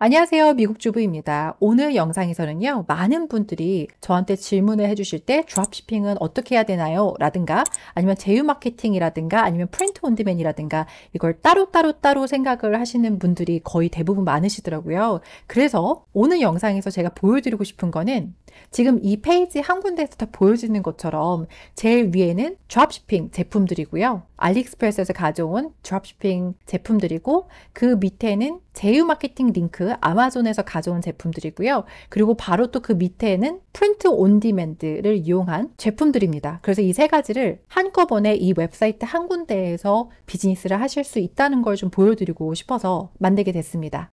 안녕하세요. 미국 주부입니다. 오늘 영상에서는요. 많은 분들이 저한테 질문을 해주실 때드랍 s 핑은 어떻게 해야 되나요? 라든가 아니면 제휴 마케팅이라든가 아니면 프린트 온디맨이라든가 이걸 따로따로따로 따로 따로 생각을 하시는 분들이 거의 대부분 많으시더라고요. 그래서 오늘 영상에서 제가 보여드리고 싶은 거는 지금 이 페이지 한 군데에서 다 보여지는 것처럼 제일 위에는 드롭쇼핑 제품들이고요. 알리익스프레스에서 가져온 드롭쇼핑 제품들이고 그 밑에는 제휴 마케팅 링크 아마존에서 가져온 제품들이고요. 그리고 바로 또 그 밑에는 프린트 온 디맨드를 이용한 제품들입니다. 그래서 이 세 가지를 한꺼번에 이 웹사이트 한 군데에서 비즈니스를 하실 수 있다는 걸 좀 보여드리고 싶어서 만들게 됐습니다.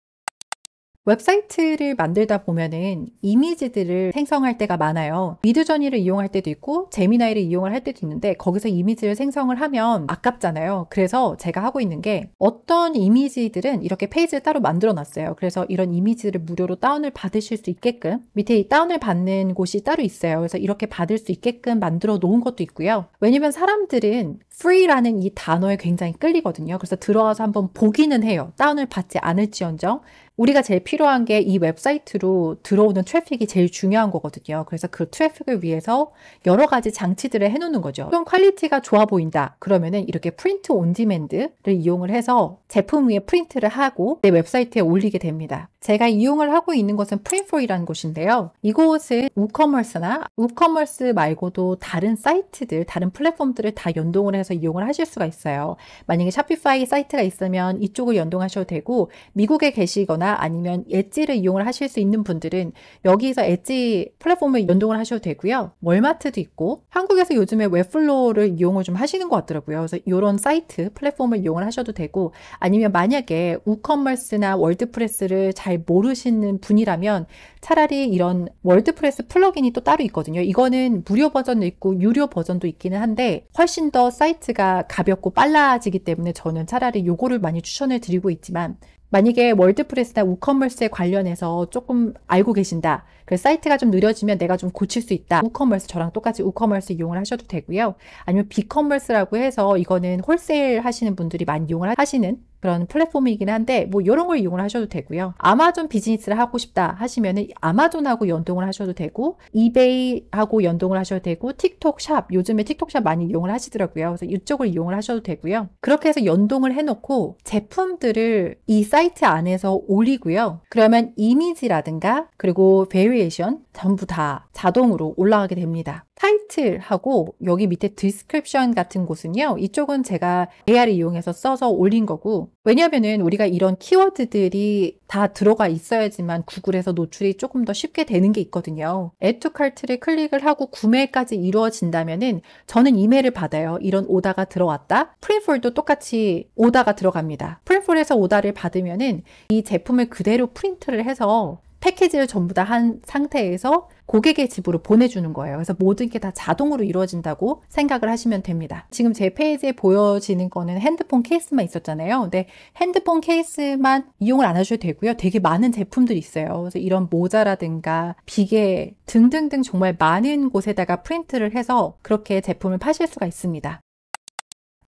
웹사이트를 만들다 보면은 이미지들을 생성할 때가 많아요. 미드저니를 이용할 때도 있고 제미나이를 이용할 때도 있는데 거기서 이미지를 생성을 하면 아깝잖아요. 그래서 제가 하고 있는 게 어떤 이미지들은 이렇게 페이지를 따로 만들어 놨어요. 그래서 이런 이미지를 무료로 다운을 받으실 수 있게끔 밑에 이 다운을 받는 곳이 따로 있어요. 그래서 이렇게 받을 수 있게끔 만들어 놓은 것도 있고요. 왜냐면 사람들은 free라는 이 단어에 굉장히 끌리거든요. 그래서 들어와서 한번 보기는 해요. 다운을 받지 않을지언정. 우리가 제일 필요한 게 이 웹사이트로 들어오는 트래픽이 제일 중요한 거거든요. 그래서 그 트래픽을 위해서 여러 가지 장치들을 해놓는 거죠. 좀 퀄리티가 좋아 보인다. 그러면은 이렇게 프린트 온 디맨드를 이용을 해서 제품 위에 프린트를 하고 내 웹사이트에 올리게 됩니다. 제가 이용을 하고 있는 곳은 프린포이라는 곳인데요. 이곳은 우커머스나 우커머스 말고도 다른 사이트들, 다른 플랫폼들을 다 연동을 해서 이용을 하실 수가 있어요. 만약에 샤피파이 사이트가 있으면 이쪽을 연동하셔도 되고 미국에 계시거나 하시거나 아니면 엣지를 이용을 하실 수 있는 분들은 여기서 엣지 플랫폼을 연동을 하셔도 되고요. 월마트도 있고 한국에서 요즘에 웹플로우를 이용을 좀 하시는 것 같더라고요. 그래서 이런 사이트 플랫폼을 이용을 하셔도 되고 아니면 만약에 우커머스나 월드프레스를 잘 모르시는 분이라면 차라리 이런 월드프레스 플러그인이또 따로 있거든요. 이거는 무료 버전도 있고 유료 버전도 있기는 한데 훨씬 더 사이트가 가볍고 빨라지기 때문에 저는 차라리 요거를 많이 추천을 드리고 있지만 만약에 월드프레스나 우커머스에 관련해서 조금 알고 계신다. 그 사이트가 좀 느려지면 내가 좀 고칠 수 있다. 우커머스 저랑 똑같이 우커머스 이용을 하셔도 되고요. 아니면 비커머스라고 해서 이거는 홀세일 하시는 분들이 많이 이용을 하시는 그런 플랫폼이긴 한데 뭐 이런 걸 이용을 하셔도 되고요. 아마존 비즈니스를 하고 싶다 하시면은 아마존하고 연동을 하셔도 되고 이베이하고 연동을 하셔도 되고 틱톡 샵 요즘에 틱톡 샵 많이 이용을 하시더라고요. 그래서 이쪽을 이용을 하셔도 되고요. 그렇게 해서 연동을 해놓고 제품들을 이 사이트 안에서 올리고요. 그러면 이미지라든가 그리고 베리에이션 전부 다 자동으로 올라가게 됩니다. 타이틀하고 여기 밑에 디스크립션 같은 곳은요. 이쪽은 제가 AR을 이용해서 써서 올린 거고 왜냐면은 우리가 이런 키워드들이 다 들어가 있어야지만 구글에서 노출이 조금 더 쉽게 되는 게 있거든요. 에투칼트를 클릭을 하고 구매까지 이루어진다면은 저는 이메일을 받아요. 이런 오다가 들어왔다. 프린폴도 똑같이 오다가 들어갑니다. 프린폴에서 오다를 받으면은 이 제품을 그대로 프린트를 해서 패키지를 전부 다 한 상태에서 고객의 집으로 보내주는 거예요. 그래서 모든 게 다 자동으로 이루어진다고 생각을 하시면 됩니다. 지금 제 페이지에 보여지는 거는 핸드폰 케이스만 있었잖아요. 근데 핸드폰 케이스만 이용을 안 하셔도 되고요. 되게 많은 제품들이 있어요. 그래서 이런 모자라든가 비계 등등등 정말 많은 곳에다가 프린트를 해서 그렇게 제품을 파실 수가 있습니다.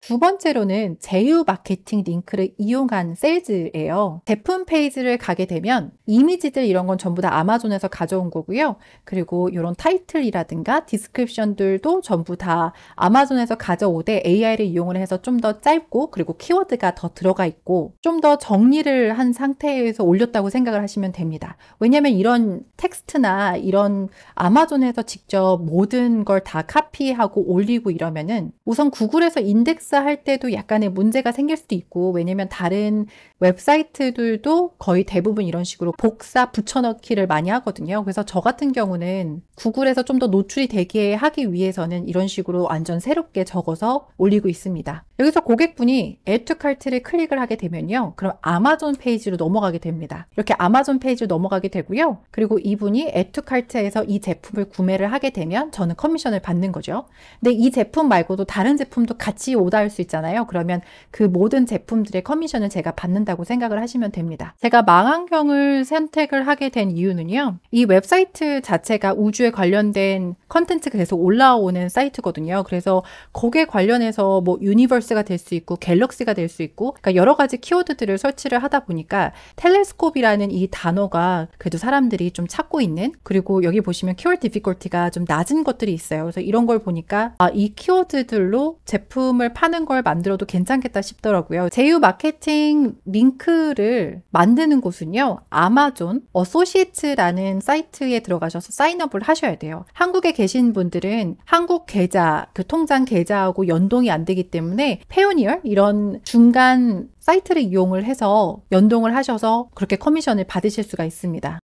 두 번째로는 제휴 마케팅 링크를 이용한 세일즈예요. 제품 페이지를 가게 되면 이미지들 이런 건 전부 다 아마존에서 가져온 거고요. 그리고 이런 타이틀이라든가 디스크립션들도 전부 다 아마존에서 가져오되 AI를 이용을 해서 좀 더 짧고 그리고 키워드가 더 들어가 있고 좀 더 정리를 한 상태에서 올렸다고 생각을 하시면 됩니다. 왜냐하면 이런 텍스트나 이런 아마존에서 직접 모든 걸 다 카피하고 올리고 이러면은 우선 구글에서 인덱스 식사할 때도 약간의 문제가 생길 수도 있고 왜냐면 다른 웹사이트들도 거의 대부분 이런 식으로 복사 붙여넣기를 많이 하거든요. 그래서 저 같은 경우는 구글에서 좀 더 노출이 되게 하기 위해서는 이런 식으로 완전 새롭게 적어서 올리고 있습니다. 여기서 고객분이 애투칼트를 클릭을 하게 되면요. 그럼 아마존 페이지로 넘어가게 됩니다. 이렇게 아마존 페이지로 넘어가게 되고요. 그리고 이분이 애투칼트에서이 제품을 구매를 하게 되면 저는 커미션을 받는 거죠. 근데 이 제품 말고도 다른 제품도 같이 오다 올라올 수 있잖아요. 그러면 그 모든 제품들의 커미션을 제가 받는다고 생각을 하시면 됩니다. 제가 망원경을 선택을 하게 된 이유는요. 이 웹사이트 자체가 우주에 관련된 컨텐츠가 계속 올라오는 사이트거든요. 그래서 거기에 관련해서 뭐 유니버스가 될 수 있고 갤럭시가 될 수 있고 그러니까 여러 가지 키워드들을 설치를 하다 보니까 텔레스코이라는이 단어가 그래도 사람들이 좀 찾고 있는 그리고 여기 보시면 키워드 디피컬티가 좀 낮은 것들이 있어요. 그래서 이런 걸 보니까 아, 이 키워드들로 제품을 판 하는 걸 만들어도 괜찮겠다 싶더라고요. 제휴 마케팅 링크를 만드는 곳은요. 아마존 어소시에트라는 사이트에 들어가셔서 사인업을 하셔야 돼요. 한국에 계신 분들은 한국 계좌, 그 통장 계좌하고 연동이 안 되기 때문에 페오니얼 이런 중간 사이트를 이용을 해서 연동을 하셔서 그렇게 커미션을 받으실 수가 있습니다.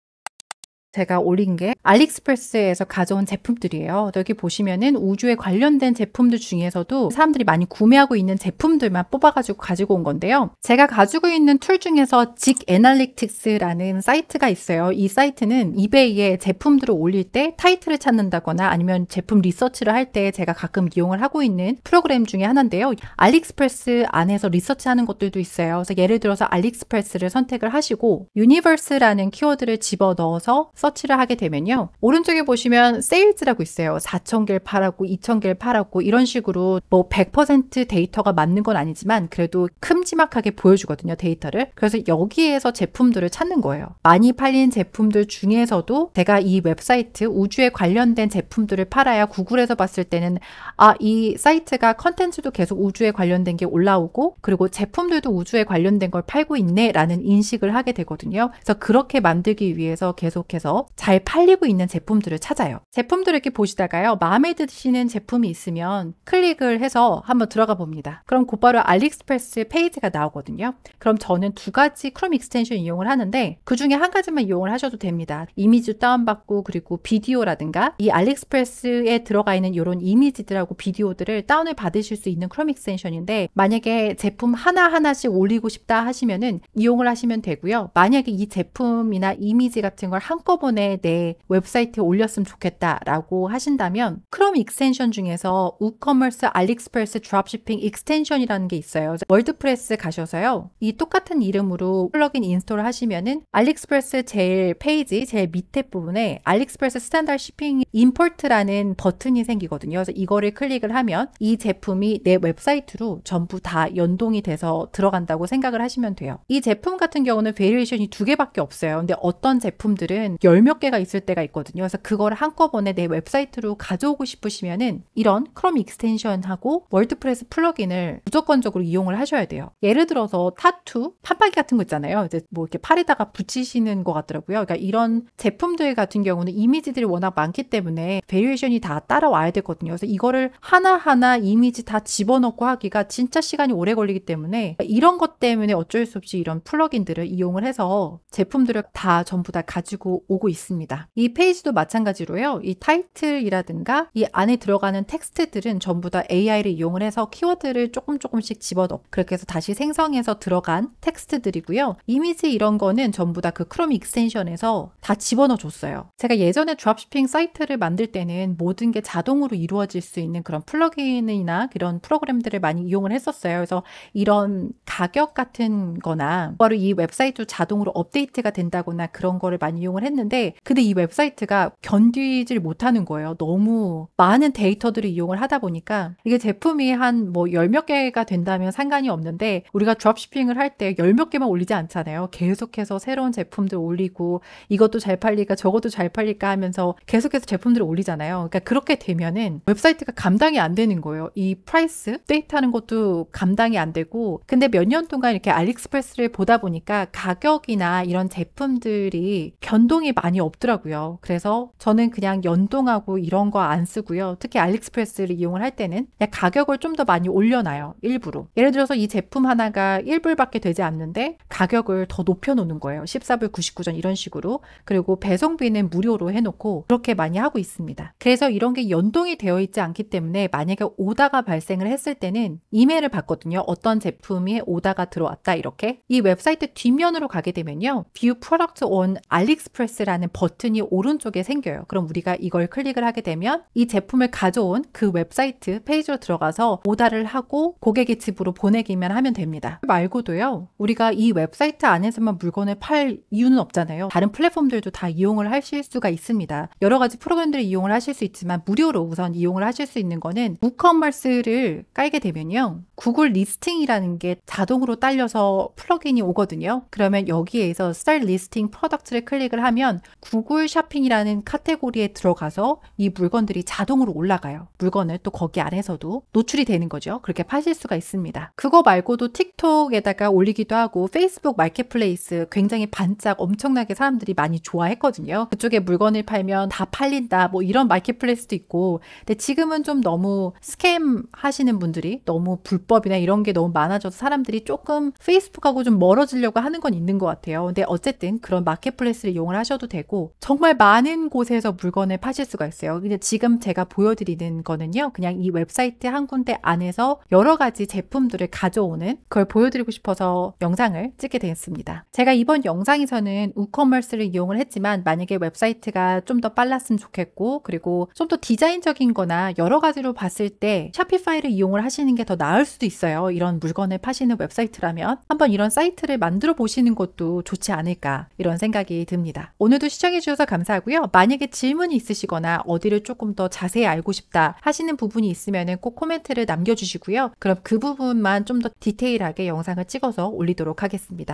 제가 올린 게 알리익스프레스에서 가져온 제품들이에요. 여기 보시면은 우주에 관련된 제품들 중에서도 사람들이 많이 구매하고 있는 제품들만 뽑아가지고 가지고 온 건데요. 제가 가지고 있는 툴 중에서 직 애널리틱스라는 사이트가 있어요. 이 사이트는 이베이에 제품들을 올릴 때 타이틀을 찾는다거나 아니면 제품 리서치를 할 때 제가 가끔 이용을 하고 있는 프로그램 중에 하나인데요. 알리익스프레스 안에서 리서치하는 것들도 있어요. 그래서 예를 들어서 알리익스프레스를 선택을 하시고 유니버스라는 키워드를 집어넣어서 서치를 하게 되면요. 오른쪽에 보시면 세일즈라고 있어요. 4,000개를 팔았고 2,000개를 팔았고 이런 식으로 뭐 100% 데이터가 맞는 건 아니지만 그래도 큼지막하게 보여주거든요. 데이터를. 그래서 여기에서 제품들을 찾는 거예요. 많이 팔린 제품들 중에서도 제가 이 웹사이트 우주에 관련된 제품들을 팔아야 구글에서 봤을 때는 아, 이 사이트가 컨텐츠도 계속 우주에 관련된 게 올라오고 그리고 제품들도 우주에 관련된 걸 팔고 있네라는 인식을 하게 되거든요. 그래서 그렇게 만들기 위해서 계속해서 잘 팔리고 있는 제품들을 찾아요. 제품들을 이렇게 보시다가요. 마음에 드시는 제품이 있으면 클릭을 해서 한번 들어가 봅니다. 그럼 곧바로 알리익스프레스 페이지가 나오거든요. 그럼 저는 두 가지 크롬 익스텐션 이용을 하는데 그 중에 한 가지만 이용을 하셔도 됩니다. 이미지 다운받고 그리고 비디오라든가 이 알리익스프레스에 들어가 있는 이런 이미지들하고 비디오들을 다운을 받으실 수 있는 크롬 익스텐션인데 만약에 제품 하나하나씩 올리고 싶다 하시면은 이용을 하시면 되고요. 만약에 이 제품이나 이미지 같은 걸 한꺼번에 한꺼번에 내 웹사이트에 올렸으면 좋겠다라고 하신다면 크롬 익스텐션 중에서 우커머스, 알리익스프레스, 드롭 s 핑 익스텐션이라는 게 있어요. 월드프레스 가셔서요. 이 똑같은 이름으로 플러인 인스톨을 하시면은 알리익스프레스 제일 페이지 제일 밑에 부분에 알리익스프레스 스탠다드 시핑 임포트라는 버튼이 생기거든요. 그래서 이거를 클릭을 하면 이 제품이 내 웹사이트로 전부 다 연동이 돼서 들어간다고 생각을 하시면 돼요. 이 제품 같은 경우는 베리에이션이 두 개밖에 없어요. 근데 어떤 제품들은 열몇 개가 있을 때가 있거든요. 그래서 그걸 한꺼번에 내 웹사이트로 가져오고 싶으시면은 이런 크롬 익스텐션하고 월드프레스 플러긴을 무조건적으로 이용을 하셔야 돼요. 예를 들어서 타투, 판박이 같은 거 있잖아요. 이제 뭐 이렇게 팔에다가 붙이시는 것 같더라고요. 그러니까 이런 제품들 같은 경우는 이미지들이 워낙 많기 때문에 베리에이션이 다 따라와야 되거든요. 그래서 이거를 하나하나 이미지 다 집어넣고 하기가 진짜 시간이 오래 걸리기 때문에 이런 것 때문에 어쩔 수 없이 이런 플러긴들을 이용을 해서 제품들을 다 전부 다 가지고 오고 있습니다. 이 페이지도 마찬가지로요. 이 타이틀이라든가 이 안에 들어가는 텍스트들은 전부 다 AI를 이용을 해서 키워드를 조금 조금씩 집어넣고 그렇게 해서 다시 생성해서 들어간 텍스트들이고요. 이미지 이런 거는 전부 다 그 크롬 익스텐션에서 다 그 집어넣어 줬어요. 제가 예전에 드랍쇼핑 사이트를 만들 때는 모든 게 자동으로 이루어질 수 있는 그런 플러그인이나 그런 프로그램들을 많이 이용을 했었어요. 그래서 이런 가격 같은 거나 바로 이 웹사이트 자동으로 업데이트가 된다거나 그런 거를 많이 이용을 했는데 했는데 근데 이 웹사이트가 견디질 못하는 거예요. 너무 많은 데이터들을 이용을 하다 보니까 이게 제품이 한 뭐열몇 개가 된다면 상관이 없는데 우리가 드롭 s 핑을할 때열몇 개만 올리지 않잖아요. 계속해서 새로운 제품들 올리고 이것도 잘 팔릴까 저것도 잘 팔릴까 하면서 계속해서 제품들을 올리잖아요. 그러니까 그렇게 되면은 웹사이트가 감당이 안 되는 거예요. 이 프라이스 데이터는 것도 감당이 안 되고 근데 몇 년 동안 이렇게 알리익스프레스를 보다 보니까 가격이나 이런 제품들이 변동이 많이 없더라고요. 그래서 저는 그냥 연동하고 이런 거 안 쓰고요. 특히 알리익스프레스를 이용을 할 때는 그냥 가격을 좀 더 많이 올려놔요. 일부러. 예를 들어서 이 제품 하나가 1불밖에 되지 않는데 가격을 더 높여놓는 거예요. 14불 99전 이런 식으로. 그리고 배송비는 무료로 해놓고 그렇게 많이 하고 있습니다. 그래서 이런 게 연동이 되어 있지 않기 때문에 만약에 오다가 발생을 했을 때는 이메일을 받거든요. 어떤 제품이 오다가 들어왔다 이렇게. 이 웹사이트 뒷면으로 가게 되면요. View Product on AliExpress 페이지라는 버튼이 오른쪽에 생겨요. 그럼 우리가 이걸 클릭을 하게 되면 이 제품을 가져온 그 웹사이트 페이지로 들어가서 오다를 하고 고객의 집으로 보내기만 하면 됩니다. 말고도요. 우리가 이 웹사이트 안에서만 물건을 팔 이유는 없잖아요. 다른 플랫폼들도 다 이용을 하실 수가 있습니다. 여러 가지 프로그램들을 이용을 하실 수 있지만 무료로 우선 이용을 하실 수 있는 거는 우커머스를 깔게 되면요. 구글 리스팅이라는 게 자동으로 딸려서 플러그인이 오거든요. 그러면 여기에서 스타일 리스팅 프로덕트를 클릭을 하면 보면 구글 쇼핑이라는 카테고리에 들어가서 이 물건들이 자동으로 올라가요. 물건을 또 거기 안에서도 노출이 되는 거죠. 그렇게 파실 수가 있습니다. 그거 말고도 틱톡에다가 올리기도 하고 페이스북 마켓플레이스 굉장히 반짝 엄청나게 사람들이 많이 좋아했거든요. 그쪽에 물건을 팔면 다 팔린다 뭐 이런 마켓플레이스도 있고 근데 지금은 좀 너무 스캠 하시는 분들이 너무 불법이나 이런 게 너무 많아져서 사람들이 조금 페이스북하고 좀 멀어지려고 하는 건 있는 것 같아요. 근데 어쨌든 그런 마켓플레이스를 이용을 하셔도 하셔도 되고 정말 많은 곳에서 물건을 파실 수가 있어요. 근데 지금 제가 보여드리는 거는요. 그냥 이 웹사이트 한 군데 안에서 여러 가지 제품들을 가져오는 그걸 보여드리고 싶어서 영상을 찍게 되었습니다. 제가 이번 영상에서는 우커머스를 이용을 했지만 만약에 웹사이트가 좀 더 빨랐으면 좋겠고 그리고 좀 더 디자인적인 거나 여러 가지로 봤을 때 샤피파이를 이용을 하시는 게 더 나을 수도 있어요. 이런 물건을 파시는 웹사이트라면 한번 이런 사이트를 만들어 보시는 것도 좋지 않을까 이런 생각이 듭니다. 오늘 오늘도 시청해주셔서 감사하고요. 만약에 질문이 있으시거나 어디를 조금 더 자세히 알고 싶다 하시는 부분이 있으면 꼭 코멘트를 남겨주시고요. 그럼 그 부분만 좀 더 디테일하게 영상을 찍어서 올리도록 하겠습니다.